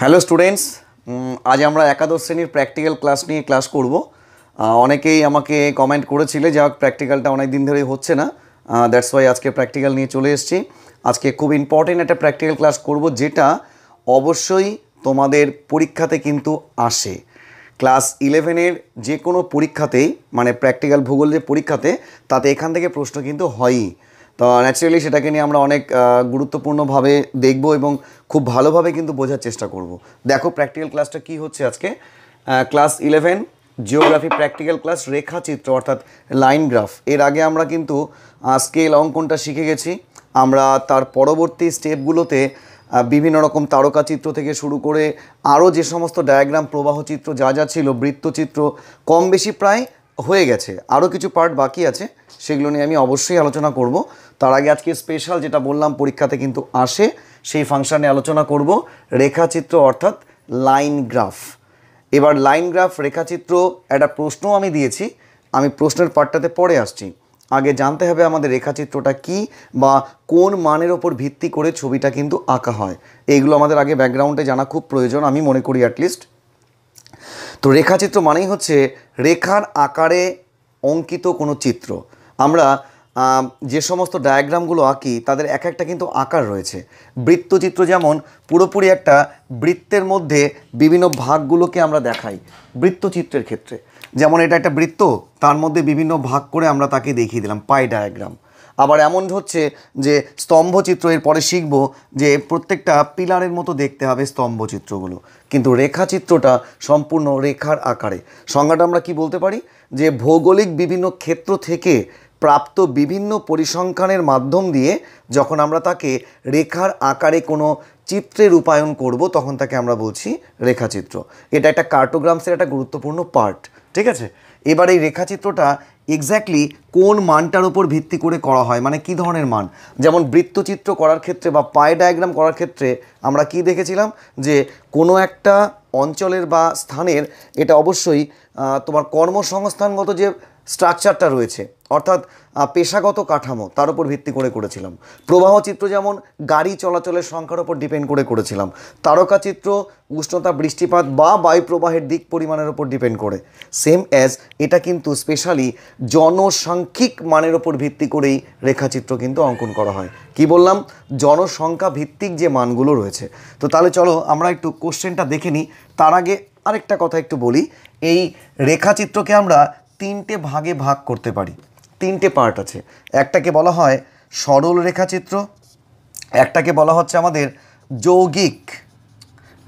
Hello students আজ আমরা একাদশ শ্রেণীর প্র্যাকটিক্যাল ক্লাস নিয়ে ক্লাস করব অনেকেই আমাকে কমেন্ট করেছিলে যে প্র্যাকটিক্যালটা অনেক দিন ধরেই হচ্ছে না দ্যাটস ওয়াই আজকে প্র্যাকটিক্যাল নিয়ে চলে এসেছি আজকে খুব ইম্পর্টেন্ট একটা প্র্যাকটিক্যাল ক্লাস করব যেটা অবশ্যই তোমাদের পরীক্ষাতে কিন্তু আসে ক্লাস ইলেভেনের যে কোনো পরীক্ষাতেই মানে প্র্যাকটিক্যাল ভূগোল যে পরীক্ষাতে তাতে এখান থেকে প্রশ্ন কিন্তু হয়ই তো ন্যাচারালি সেটাকে নিয়ে আমরা অনেক গুরুত্বপূর্ণভাবে দেখব এবং খুব ভালোভাবে কিন্তু বোঝার চেষ্টা করব দেখো প্র্যাকটিক্যাল ক্লাসটা কি হচ্ছে আজকে class eleven geography practical class রেখাচিত্র অর্থাৎ লাইন গ্রাফ এর আগে আমরা কিন্তু স্কেল অঙ্কনটা শিখে গেছি আমরা তার পরবর্তী স্টেপগুলোতে বিভিন্ন রকম তারকাচিত্র থেকে শুরু করে আরও যে সমস্ত ডায়াগ্রাম চিত্র যা যা ছিল বৃত্তচিত্র কম বেশি প্রায় হয়ে গেছে আরও কিছু পার্ট বাকি আছে সেগুলো নিয়ে আমি অবশ্যই আলোচনা করব তার আগে আজকে স্পেশাল যেটা বললাম পরীক্ষাতে কিন্তু আসে সেই ফাংশানে আলোচনা করব রেখাচিত্র অর্থাৎ লাইন গ্রাফ এবার লাইন গ্রাফ রেখাচিত্র একটা প্রশ্ন আমি দিয়েছি আমি প্রশ্নের পার্টটাতে পরে আসছি আগে জানতে হবে আমাদের রেখাচিত্রটা কি বা কোন মানের ওপর ভিত্তি করে ছবিটা কিন্তু আঁকা হয় এইগুলো আমাদের আগে ব্যাকগ্রাউন্ডে জানা খুব প্রয়োজন আমি মনে করি অ্যাটলিস্ট তো রেখাচিত্র মানেই হচ্ছে রেখার আকারে অঙ্কিত কোনো চিত্র আমরা যে সমস্ত ডায়াগ্রামগুলো আঁকি তাদের এক একটা কিন্তু আকার রয়েছে বৃত্তচিত্র যেমন পুরোপুরি একটা বৃত্তের মধ্যে বিভিন্ন ভাগগুলোকে আমরা দেখাই বৃত্তচিত্রের ক্ষেত্রে যেমন এটা একটা বৃত্ত তার মধ্যে বিভিন্ন ভাগ করে আমরা তাকে দেখিয়ে দিলাম পাই ডায়াগ্রাম আবার এমন হচ্ছে যে স্তম্ভচিত্র এরপরে শিখব যে প্রত্যেকটা পিলারের মতো দেখতে হবে স্তম্ভচিত্রগুলো কিন্তু রেখাচিত্রটা সম্পূর্ণ রেখার আকারে সংজ্ঞাটা আমরা কি বলতে পারি যে ভৌগোলিক বিভিন্ন ক্ষেত্র থেকে প্রাপ্ত বিভিন্ন পরিসংখ্যানের মাধ্যম দিয়ে যখন আমরা তাকে রেখার আকারে কোনো চিত্রে রূপায়ণ করব তখন তাকে আমরা বলছি রেখাচিত্র এটা একটা কার্টোগ্রামসের একটা গুরুত্বপূর্ণ পার্ট ঠিক আছে এবার এই রেখাচিত্রটা এক্স্যাক্টলি কোন মানটার ওপর ভিত্তি করে করা হয় মানে কি ধরনের মান যেমন বৃত্তচিত্র করার ক্ষেত্রে বা পায়ে ডায়াগ্রাম করার ক্ষেত্রে আমরা কি দেখেছিলাম যে কোনো একটা অঞ্চলের বা স্থানের এটা অবশ্যই তোমার কর্মসংস্থানগত যে স্ট্রাকচারটা রয়েছে অর্থাৎ পেশাগত কাঠামো তার উপর ভিত্তি করে করেছিলাম প্রবাহ চিত্র যেমন গাড়ি চলাচলের সংখ্যার উপর ডিপেন্ড করে করেছিলাম তারকা চিত্র উষ্ণতা বৃষ্টিপাত বা বায়ুপ্রবাহের দিক পরিমাণের উপর ডিপেন্ড করে সেম অ্যাজ এটা কিন্তু স্পেশালি জনসাংখ্যিক মানের উপর ভিত্তি করেই রেখাচিত্র কিন্তু অঙ্কন করা হয় কি বললাম জনসংখ্যা ভিত্তিক যে মানগুলো রয়েছে তো তাহলে চলো আমরা একটু কোশ্চেনটা দেখে নিই তার আগে আরেকটা কথা একটু বলি এই রেখাচিত্রকে আমরা তিনটে ভাগে ভাগ করতে পারি তিনটে পার্ট আছে একটাকে বলা হয় সরল রেখাচিত্র একটাকে বলা হচ্ছে আমাদের যৌগিক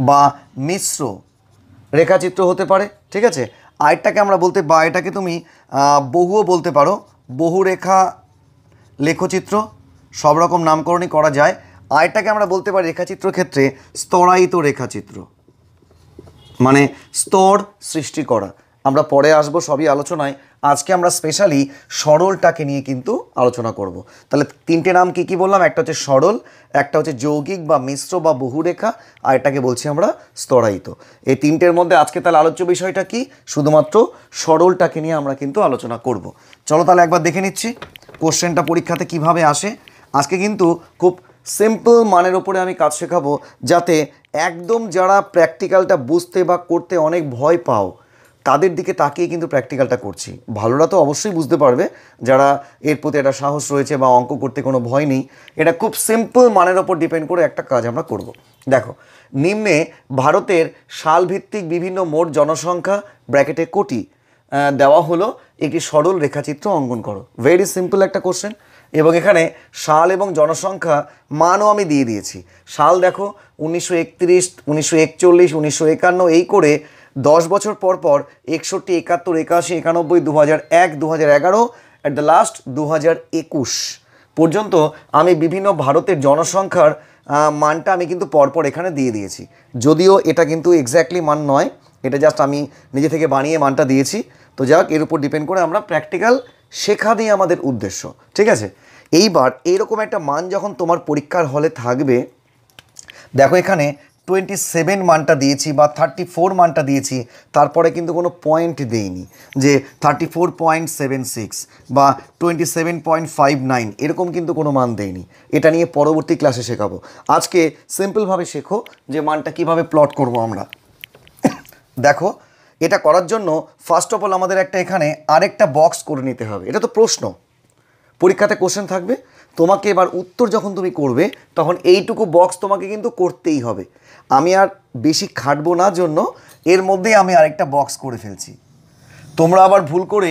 বা মিশ্র রেখাচিত্র হতে পারে ঠিক আছে আরেকটাকে আমরা বলতে বা এটাকে তুমি বহুও বলতে পারো বহু রেখা লেখচিত্র সব রকম নামকরণই করা যায় আরেকটাকে আমরা বলতে পারি রেখাচিত্র ক্ষেত্রে স্তরায়িত রেখাচিত্র মানে স্তর সৃষ্টি করা আমরা পরে আসব সবই আলোচনায় আজকে আমরা স্পেশালি সরলটাকে নিয়ে কিন্তু আলোচনা করব। তাহলে তিনটে নাম কি কি বললাম একটা হচ্ছে সরল একটা হচ্ছে যৌগিক বা মিশ্র বা বহুরেখা আর এটাকে বলছি আমরা স্তরায়িত এই তিনটের মধ্যে আজকে তাহলে আলোচ্য বিষয়টা কি শুধুমাত্র সরলটাকে নিয়ে আমরা কিন্তু আলোচনা করব। চলো তাহলে একবার দেখে নিচ্ছি কোশ্চেনটা পরীক্ষাতে কিভাবে আসে আজকে কিন্তু খুব সিম্পল মানের ওপরে আমি কাজ শেখাবো যাতে একদম যারা প্র্যাকটিক্যালটা বুঝতে বা করতে অনেক ভয় পাও তাদের দিকে তাকিয়ে কিন্তু প্র্যাকটিক্যালটা করছি ভালোরা তো অবশ্যই বুঝতে পারবে যারা এর প্রতি একটা সাহস রয়েছে বা অঙ্ক করতে কোনো ভয় নেই এটা খুব সিম্পল মানের ওপর ডিপেন্ড করে একটা কাজ আমরা করব। দেখো নিম্নে ভারতের সালভিত্তিক বিভিন্ন মোট জনসংখ্যা ব্র্যাকেটে কোটি দেওয়া হলো একটি সরল রেখাচিত্র অঙ্কন করো ভেরি সিম্পল একটা কোশ্চেন এবং এখানে সাল এবং জনসংখ্যা মানও আমি দিয়ে দিয়েছি সাল দেখো উনিশশো একত্রিশ উনিশশো একচল্লিশ উনিশশো একান্ন এই করে দশ বছর পর পর একষট্টি একাত্তর একাশি একানব্বই দু হাজার এক দু হাজার এগারো অ্যাট দ্য লাস্ট দু হাজার একুশ পর্যন্ত আমি বিভিন্ন ভারতের জনসংখ্যার মানটা আমি কিন্তু পরপর এখানে দিয়ে দিয়েছি যদিও এটা কিন্তু এক্স্যাক্টলি মান নয় এটা জাস্ট আমি নিজে থেকে বানিয়ে মানটা দিয়েছি তো যাক এর উপর ডিপেন্ড করে আমরা প্র্যাকটিক্যাল শেখা দিয়ে আমাদের উদ্দেশ্য ঠিক আছে এইবার এরকম একটা মান যখন তোমার পরীক্ষার হলে থাকবে দেখো এখানে টোয়েন্টি সেভেন মানটা দিয়েছি বা থার্টি ফোর মানটা দিয়েছি তারপরে কিন্তু কোনো পয়েন্ট দেইনি যে thirty four point seven six বা twenty seven point five nine এরকম কিন্তু কোনো মান দেয়নি এটা নিয়ে পরবর্তী ক্লাসে শেখাবো আজকে সিম্পলভাবে শেখো যে মানটা কিভাবে প্লট করব আমরা দেখো এটা করার জন্য ফার্স্ট অফ অল আমাদের একটা এখানে আরেকটা বক্স করে নিতে হবে এটা তো প্রশ্ন পরীক্ষাতে কোশ্চেন থাকবে তোমাকে এবার উত্তর যখন তুমি করবে তখন এইটুকু বক্স তোমাকে কিন্তু করতেই হবে আমি আর বেশি খাটবো না জন্য এর মধ্যেই আমি আরেকটা বক্স করে ফেলছি তোমরা আবার ভুল করে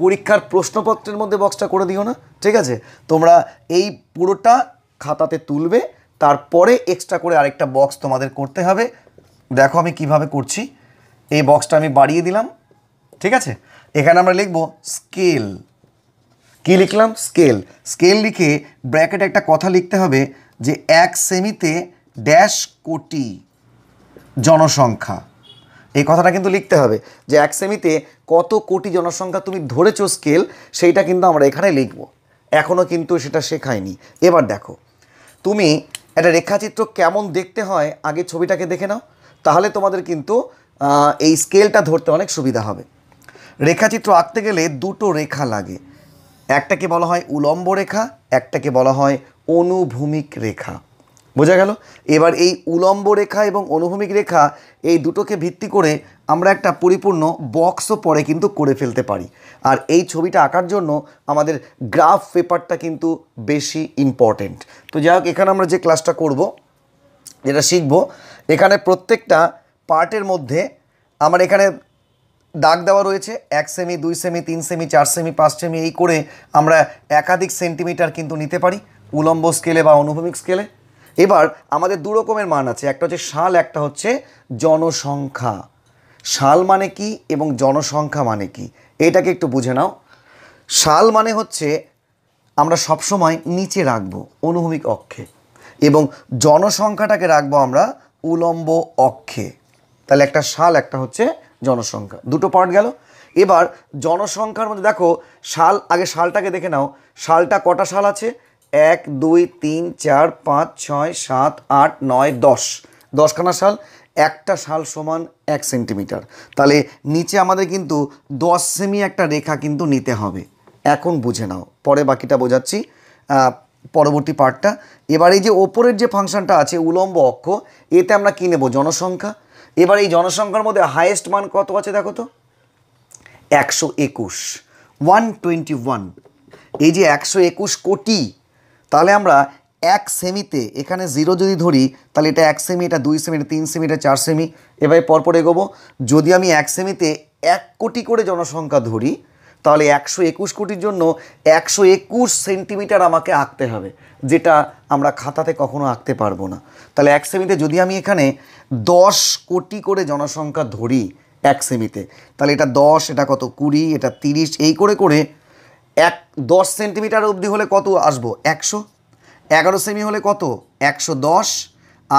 পরীক্ষার প্রশ্নপত্রের মধ্যে বক্সটা করে দিও না ঠিক আছে তোমরা এই পুরোটা খাতাতে তুলবে তারপরে এক্সট্রা করে আরেকটা বক্স তোমাদের করতে হবে দেখো আমি কিভাবে করছি এই বক্সটা আমি বাড়িয়ে দিলাম ঠিক আছে এখানে আমরা লিখব স্কেল কী লিখলাম স্কেল স্কেল লিখে ব্র্যাকেটে একটা কথা লিখতে হবে যে এক সেমিতে ড্যাশ কোটি জনসংখ্যা এই কথাটা কিন্তু লিখতে হবে যে এক সেমিতে কত কোটি জনসংখ্যা তুমি ধরেছো স্কেল সেইটা কিন্তু আমরা এখানে লিখব এখনও কিন্তু সেটা শেখায়নি এবার দেখো তুমি একটা রেখাচিত্র কেমন দেখতে হয় আগে ছবিটাকে দেখে নাও তাহলে তোমাদের কিন্তু এই স্কেলটা ধরতে অনেক সুবিধা হবে রেখাচিত্র আঁকতে গেলে দুটো রেখা লাগে একটাকে বলা হয় উলম্ব রেখা একটাকে বলা হয় অনুভূমিক রেখা বোঝা গেল এবার এই উলম্ব রেখা এবং অনুভূমিক রেখা এই দুটোকে ভিত্তি করে আমরা একটা পরিপূর্ণ বক্সও পরে কিন্তু করে ফেলতে পারি আর এই ছবিটা আঁকার জন্য আমাদের গ্রাফ পেপারটা কিন্তু বেশি ইম্পর্টেন্ট তো যাই হোক এখানে আমরা যে ক্লাসটা করব যেটা শিখব এখানে প্রত্যেকটা পার্টের মধ্যে আমার এখানে দাগ দেওয়া রয়েছে এক সেমি দুই সেমি তিন সেমি চার সেমি পাঁচ সেমি এই করে আমরা একাধিক সেন্টিমিটার কিন্তু নিতে পারি উলম্ব স্কেলে বা অনুভূমিক স্কেলে এবার আমাদের দু রকমের মান আছে একটা হচ্ছে সাল একটা হচ্ছে জনসংখ্যা সাল মানে কি এবং জনসংখ্যা মানে কি এটাকে একটু বুঝে নাও সাল মানে হচ্ছে আমরা সবসময় নিচে রাখবো অনুভূমিক অক্ষে এবং জনসংখ্যাটাকে রাখবো আমরা উলম্ব অক্ষে তাহলে একটা সাল একটা হচ্ছে জনসংখ্যা দুটো পার্ট গেল এবার জনসংখ্যার মধ্যে দেখো সাল আগে সালটাকে দেখে নাও সালটা কটা সাল আছে এক দুই তিন চার পাঁচ ছয় সাত আট নয় দশ দশখানা শাল একটা শাল সমান এক সেন্টিমিটার তাহলে নিচে আমাদের কিন্তু দশ সেমি একটা রেখা কিন্তু নিতে হবে এখন বুঝে নাও পরে বাকিটা বোঝাচ্ছি পরবর্তী পার্টটা এবার এই যে ওপরের যে ফাংশনটা আছে উলম্ব অক্ষ এতে আমরা কী নেব জনসংখ্যা এবার এই জনসংখ্যার মধ্যে হায়েস্ট মান কত আছে দেখো তো একশো একুশ ওয়ান টোয়েন্টি ওয়ান এই যে একশো একুশ কোটি তাহলে আমরা এক সেমিতে এখানে জিরো যদি ধরি তাহলে এটা এক সেমি এটা দুই সেমি এটা তিন সেমি এটা চার সেমি এভাবে পরপর এগোবো যদি আমি এক সেমিতে এক কোটি করে জনসংখ্যা ধরি তাহলে একশো একুশ কোটির জন্য একশো একুশ সেন্টিমিটার আমাকে আঁকতে হবে যেটা আমরা খাতাতে কখনো আঁকতে পারবো না তাহলে এক সেমিতে যদি আমি এখানে দশ কোটি করে জনসংখ্যা ধরি এক সেমিতে তাহলে এটা দশ এটা কত কুড়ি এটা তিরিশ এই করে করে এক দশ সেন্টিমিটার অবধি হলে কত আসবো একশো এগারো সেমি হলে কত একশো দশ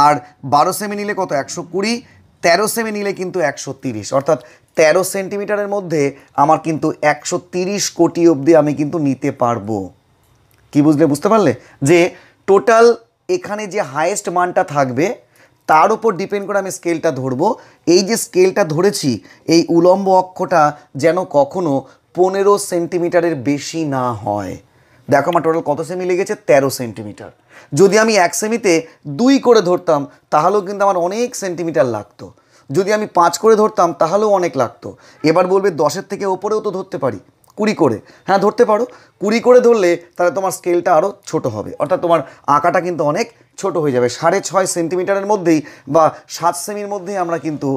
আর বারো সেমি নিলে কত একশো কুড়ি তেরো সেমি নিলে কিন্তু একশো তিরিশ অর্থাৎ তেরো সেন্টিমিটারের মধ্যে আমার কিন্তু একশো তিরিশ কোটি অবধি আমি কিন্তু নিতে পারবো কি বুঝলে বুঝতে পারলে যে টোটাল এখানে যে হায়েস্ট মানটা থাকবে তার উপর ডিপেন্ড করে আমি স্কেলটা ধরবো এই যে স্কেলটা ধরেছি এই উলম্ব অক্ষটা যেন কখনো পনেরো সেন্টিমিটারের বেশি না হয় দেখো আমার টোটাল কত সেমি লেগেছে তেরো সেন্টিমিটার যদি আমি এক সেমিতে দুই করে ধরতাম তাহলেও কিন্তু আমার অনেক সেন্টিমিটার লাগতো যদি আমি পাঁচ করে ধরতাম তাহলেও অনেক লাগতো এবার বলবে দশের থেকে ওপরেও তো ধরতে পারি কুড়ি করে হ্যাঁ ধরতে পারো কুড়ি করে ধরলে তাহলে তোমার স্কেলটা আরও ছোট হবে অর্থাৎ তোমার আঁকাটা কিন্তু অনেক ছোট হয়ে যাবে সাড়ে ছয় সেন্টিমিটারের মধ্যেই বা সাত সেমির মধ্যেই আমরা কিন্তু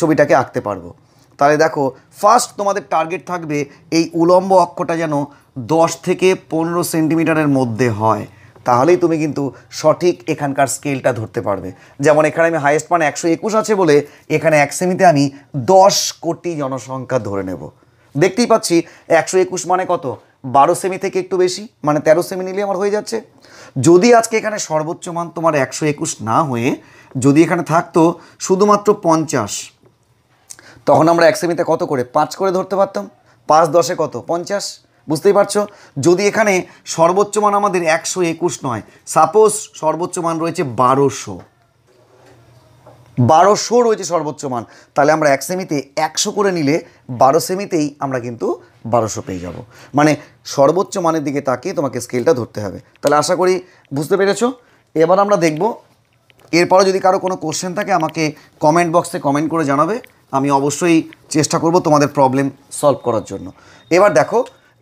ছবিটাকে আঁকতে পারবো তাহলে দেখো ফার্স্ট তোমাদের টার্গেট থাকবে এই উলম্ব অক্ষটা যেন দশ থেকে পনেরো সেন্টিমিটারের মধ্যে হয় তাহলেই তুমি কিন্তু সঠিক এখানকার স্কেলটা ধরতে পারবে যেমন এখানে আমি হাইয়েস্ট মান একশো একুশ আছে বলে এখানে এক সেমিতে আমি দশ কোটি জনসংখ্যা ধরে নেব দেখতেই পাচ্ছি একশো একুশ মানে কত বারো সেমি থেকে একটু বেশি মানে তেরো সেমি নিলে আমার হয়ে যাচ্ছে যদি আজকে এখানে সর্বোচ্চ মান তোমার একশো একুশ না হয়ে যদি এখানে থাকতো শুধুমাত্র পঞ্চাশ তখন আমরা এক সেমিতে কত করে পাঁচ করে ধরতে পারতাম পাঁচ দশে কত পঞ্চাশ বুঝতেই পারছো যদি এখানে সর্বোচ্চ মান আমাদের একশো একুশ নয় সাপোজ সর্বোচ্চ মান রয়েছে বারোশো বারোশো রয়েছে সর্বোচ্চ মান তাহলে আমরা এক সেমিতে একশো করে নিলে বারো সেমিতেই আমরা কিন্তু বারোশো পেয়ে যাব মানে সর্বোচ্চ মানের দিকে তাকিয়ে তোমাকে স্কেলটা ধরতে হবে তাহলে আশা করি বুঝতে পেরেছ এবার আমরা দেখব এরপরে যদি কারো কোনো কোশ্চেন থাকে আমাকে কমেন্ট বক্সে কমেন্ট করে জানাবে আমি অবশ্যই চেষ্টা করব তোমাদের প্রবলেম সলভ করার জন্য এবার দেখো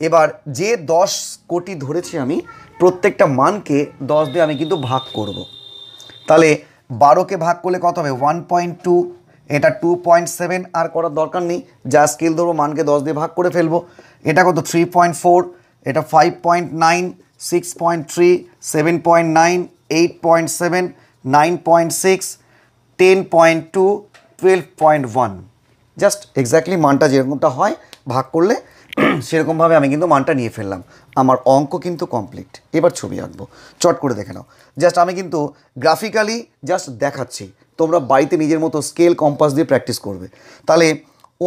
এবার যে দশ কোটি ধরেছি আমি প্রত্যেকটা মানকে দশ দিয়ে আমি কিন্তু ভাগ করব। তাহলে বারোকে ভাগ করলে কত হবে ওয়ান পয়েন্ট টু এটা টু পয়েন্ট সেভেন আর করার দরকার নেই যা স্কেল ধরবো মানকে দশ দিয়ে ভাগ করে ফেলবো এটা কত থ্রি পয়েন্ট ফোর এটা five point nine six point three seven point nine eight point seven nine point six ten point two twelve point one just exactly মানটা যেরকমটা হয় ভাগ করলে সেরকমভাবে আমি কিন্তু মানটা নিয়ে ফেললাম আমার অঙ্ক কিন্তু কমপ্লিট এবার ছবি আঁকবো চট করে দেখে নাও জাস্ট আমি কিন্তু গ্রাফিক্যালি জাস্ট দেখাচ্ছি তোমরা বাড়িতে নিজের মতো স্কেল কম্পাস দিয়ে প্র্যাকটিস করবে তাহলে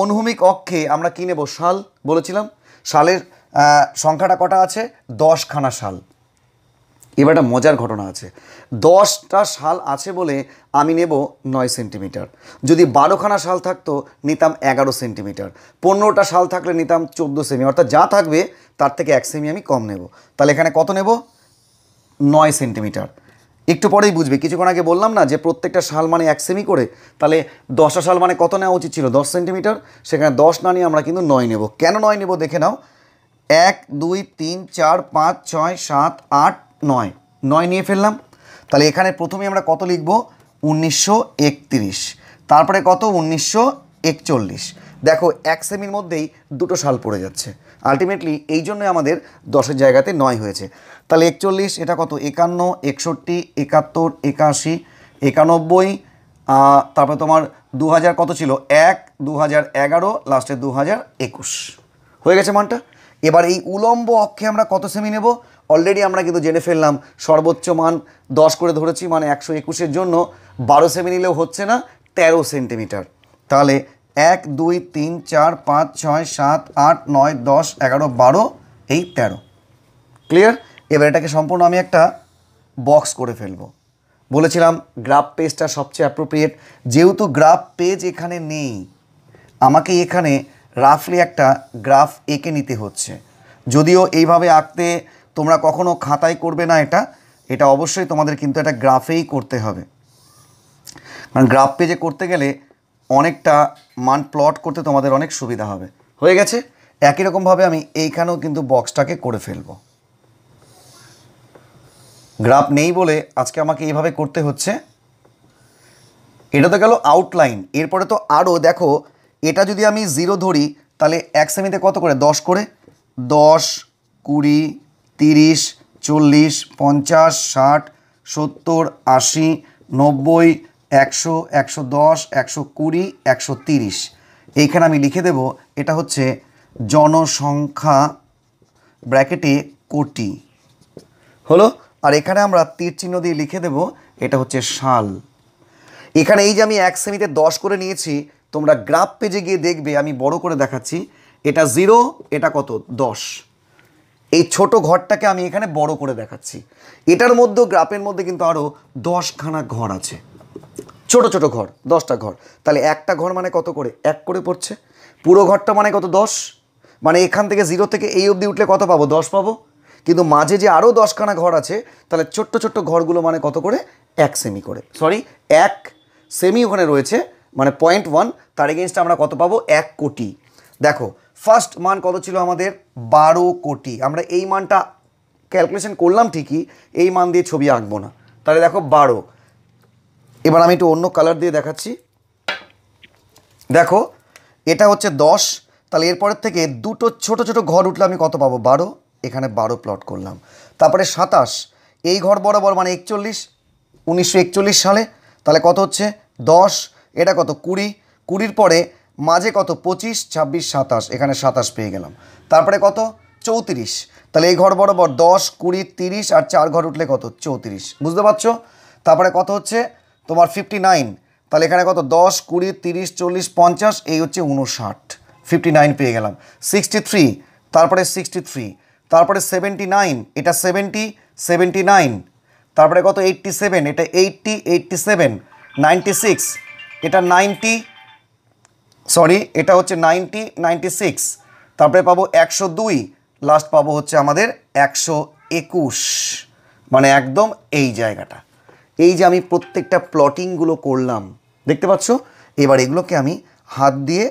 অনুভূমিক অক্ষে আমরা কী নেব শাল বলেছিলাম শালের সংখ্যাটা কটা আছে দশখানা শাল এবার একটা মজার ঘটনা আছে দশটা শাল আছে বলে আমি নেব নয় সেন্টিমিটার যদি বারোখানা শাল থাকতো নিতাম এগারো সেন্টিমিটার পনেরোটা শাল থাকলে নিতাম চোদ্দো সেমি অর্থাৎ যা থাকবে তার থেকে এক সেমি আমি কম নেব তাহলে এখানে কত নেব নয় সেন্টিমিটার একটু পরেই বুঝবে কিছুক্ষণ আগে বললাম না যে প্রত্যেকটা শাল মানে এক সেমি করে তাহলে দশটা শাল মানে কত নেওয়া উচিত ছিল দশ সেন্টিমিটার সেখানে দশ না নিয়ে আমরা কিন্তু নয় নেব কেন নয় নেব দেখে নাও এক দুই তিন চার পাঁচ ছয় সাত আট নয় নয় নিয়ে ফেললাম তাহলে এখানে প্রথমে আমরা কত লিখব উনিশশো তারপরে কত উনিশশো দেখো এক সেমির মধ্যেই দুটো সাল পড়ে যাচ্ছে আলটিমেটলি এই জন্যই আমাদের দশের জায়গাতে নয় হয়েছে তাহলে একচল্লিশ এটা কত একান্ন একষট্টি একাত্তর একাশি একানব্বই তারপরে তোমার দু কত ছিল এক দু হাজার এগারো লাস্টে দু হাজার একুশ হয়ে গেছে মানটা এবার এই উলম্ব অক্ষে আমরা কত সেমি নেব অলরেডি আমরা কিন্তু জেনে ফেললাম সর্বোচ্চ মান দশ করে ধরেছি মানে একশো একুশের জন্য বারো সেমি নিলেও হচ্ছে না তেরো সেন্টিমিটার তাহলে এক দুই তিন চার পাঁচ ছয় সাত আট নয় দশ এগারো বারো এই তেরো ক্লিয়ার এবার এটাকে সম্পূর্ণ আমি একটা বক্স করে ফেলবো বলেছিলাম গ্রাফ পেজটা সবচেয়ে অ্যাপ্রোপ্রিয়েট যেহেতু গ্রাফ পেজ এখানে নেই আমাকে এখানে রাফলি একটা গ্রাফ এঁকে নিতে হচ্ছে যদিও এইভাবে আঁকতে তোমরা কখনো খাতায় করবে না এটা এটা অবশ্যই তোমাদের কিন্তু এটা গ্রাফেই করতে হবে কারণ গ্রাফ পেজে করতে গেলে অনেকটা মান প্লট করতে তোমাদের অনেক সুবিধা হবে হয়ে গেছে একই রকমভাবে আমি এইখানেও কিন্তু বক্সটাকে করে ফেলব গ্রাফ নেই বলে আজকে আমাকে এইভাবে করতে হচ্ছে এটা তো গেল আউটলাইন এরপরে তো আরও দেখো এটা যদি আমি জিরো ধরি তাহলে এক সেমিতে কত করে দশ করে দশ কুড়ি তিরিশ চল্লিশ পঞ্চাশ ষাট সত্তর আশি নব্বই একশো একশো দশ একশো কুড়ি একশো তিরিশ এইখানে আমি লিখে দেব এটা হচ্ছে জনসংখ্যা ব্র্যাকেটে কোটি হলো আর এখানে আমরা তীর চিহ্ন দিয়ে লিখে দেব এটা হচ্ছে সাল এখানে এই যে আমি এক শ্রেণীতে দশ করে নিয়েছি তোমরা গ্রাফ পেজে গিয়ে দেখবে আমি বড় করে দেখাচ্ছি এটা জিরো এটা কত দশ এই ছোট ঘরটাকে আমি এখানে বড় করে দেখাচ্ছি এটার মধ্যেও গ্রাফের মধ্যে কিন্তু আরও দশখানা ঘর আছে ছোট ছোট ঘর দশটা ঘর তাহলে একটা ঘর মানে কত করে এক করে পড়ছে পুরো ঘরটা মানে কত দশ মানে এখান থেকে জিরো থেকে এই অবধি উঠলে কত পাবো দশ পাবো কিন্তু মাঝে যে আরও দশখানা ঘর আছে তাহলে ছোট্ট ছোট্ট ঘরগুলো মানে কত করে এক সেমি করে সরি এক সেমি ওখানে রয়েছে মানে পয়েন্ট ওয়ান তার এগেনস্টে আমরা কত পাবো এক কোটি দেখো ফার্স্ট মান কত ছিল আমাদের বারো কোটি আমরা এই মানটা ক্যালকুলেশন করলাম ঠিকই এই মান দিয়ে ছবি আঁকবো না তাহলে দেখো বারো এবার আমি একটু অন্য কালার দিয়ে দেখাচ্ছি দেখো এটা হচ্ছে দশ তাহলে এরপরের থেকে দুটো ছোট ছোট ঘর উঠলে আমি কত পাবো বারো এখানে বারো প্লট করলাম তারপরে সাতাশ এই ঘর বরাবর মানে একচল্লিশ উনিশশো সালে তাহলে কত হচ্ছে দশ এটা কত কুড়ি কুড়ির পরে মাঝে কত পঁচিশ ছাব্বিশ সাতাশ এখানে সাতাশ পেয়ে গেলাম তারপরে কত চৌত্রিশ তাহলে এই ঘর বরাবর দশ কুড়ি তিরিশ আর চার ঘর উঠলে কত চৌত্রিশ বুঝতে পারছো তারপরে কত হচ্ছে তোমার ফিফটি নাইন তাহলে এখানে কত দশ কুড়ি তিরিশ চল্লিশ পঞ্চাশ এই হচ্ছে উনষাট ফিফটি নাইন পেয়ে গেলাম সিক্সটি থ্রি তারপরে সিক্সটি থ্রি তারপরে সেভেন্টি নাইন এটা সেভেন্টি সেভেন্টি নাইন তারপরে কত এইটটি সেভেন এটা eighty eighty seven ninety six এটা নাইনটি সরি এটা হচ্ছে নাইনটি নাইনটি সিক্স তারপরে পাবো একশো দুই লাস্ট পাবো হচ্ছে আমাদের একশো একুশ মানে একদম এই জায়গাটা এই যে আমি প্রত্যেকটা প্লটিংগুলো করলাম দেখতে পাচ্ছ এবার এগুলোকে আমি হাত দিয়ে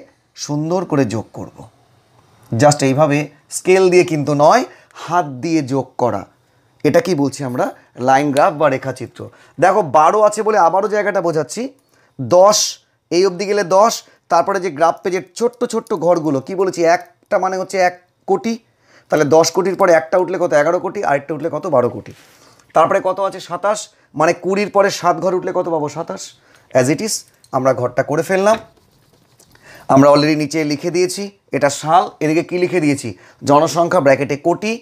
সুন্দর করে যোগ করব। জাস্ট এইভাবে স্কেল দিয়ে কিন্তু নয় হাত দিয়ে যোগ করা এটা কি বলছি আমরা লাইন গ্রাফ বা রেখাচিত্র দেখো বারো আছে বলে আবারও জায়গাটা বোঝাচ্ছি দশ এই অবধি গেলে দশ তারপরে যে গ্রাফ পেজের ছোট্ট ছোট্ট ঘরগুলো কি বলেছি একটা মানে হচ্ছে এক কোটি তাহলে দশ কোটির পরে একটা উঠলে কত এগারো কোটি আরেকটা উঠলে কত বারো কোটি তারপরে কত আছে সাতাশ মানে কুড়ির পরে সাত ঘর উঠলে কত পাবো সাতাশ অ্যাজ ইট ইজ আমরা ঘরটা করে ফেললাম আমরা অলরেডি নিচে লিখে দিয়েছি এটা সাল এদিকে কি লিখে দিয়েছি জনসংখ্যা ব্র্যাকেটে কোটি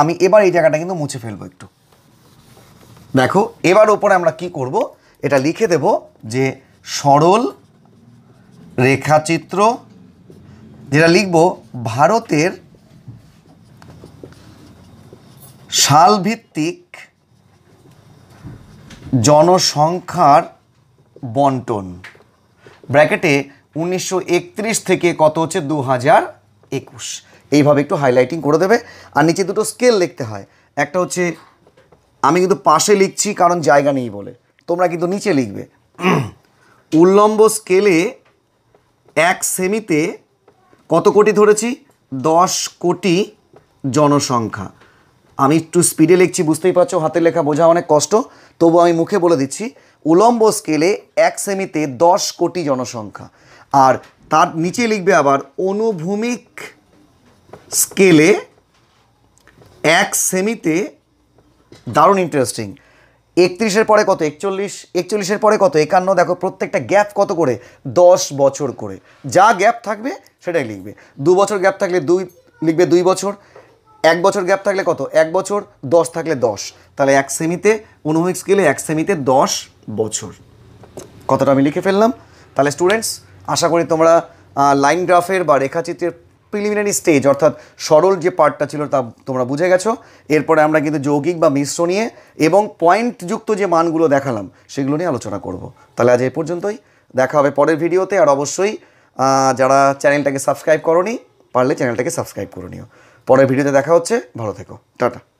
আমি এবার এই জায়গাটা কিন্তু মুছে ফেলবো একটু দেখো এবার ওপরে আমরা কি করব এটা লিখে দেব যে সরল রেখাচিত্র যেটা লিখব ভারতের সালভিত্তিক জনসংখ্যার বন্টন ব্র্যাকেটে উনিশশো থেকে কত হচ্ছে দু হাজার একুশ এইভাবে একটু হাইলাইটিং করে দেবে আর নিচে দুটো স্কেল লিখতে হয় একটা হচ্ছে আমি কিন্তু পাশে লিখছি কারণ জায়গা নেই বলে তোমরা কিন্তু নিচে লিখবে উল্লম্ব স্কেলে এক সেমিতে কত কোটি ধরেছি দশ কোটি জনসংখ্যা আমি একটু স্পিডে লিখছি বুঝতেই পারছো হাতের লেখা বোঝা অনেক কষ্ট তবু আমি মুখে বলে দিচ্ছি উলম্ব স্কেলে এক সেমিতে দশ কোটি জনসংখ্যা আর তার নিচে লিখবে আবার অনুভূমিক স্কেলে এক সেমিতে দারুণ ইন্টারেস্টিং একত্রিশের পরে কত একচল্লিশ একচল্লিশের পরে কত একান্ন দেখো প্রত্যেকটা গ্যাপ কত করে দশ বছর করে যা গ্যাপ থাকবে সেটাই লিখবে দু বছর গ্যাপ থাকলে দুই লিখবে দুই বছর এক বছর গ্যাপ থাকলে কত এক বছর দশ থাকলে দশ তাহলে এক সেমিতে অনুভূমিক স্কেলে এক সেমিতে দশ বছর কতটা আমি লিখে ফেললাম তাহলে স্টুডেন্টস আশা করি তোমরা লাইন গ্রাফের বা রেখাচিত্রের প্রিলিমিনারি স্টেজ অর্থাৎ সরল যে পার্টটা ছিল তা তোমরা বুঝে গেছো এরপরে আমরা কিন্তু যৌগিক বা মিশ্র নিয়ে এবং পয়েন্টযুক্ত যে মানগুলো দেখালাম সেগুলো নিয়ে আলোচনা করব তাহলে আজ এ পর্যন্তই দেখা হবে পরের ভিডিওতে আর অবশ্যই যারা চ্যানেলটাকে সাবস্ক্রাইব করনি পারলে চ্যানেলটাকে সাবস্ক্রাইব করে নিও পরের ভিডিওতে দেখা হচ্ছে ভালো থেকো টাটা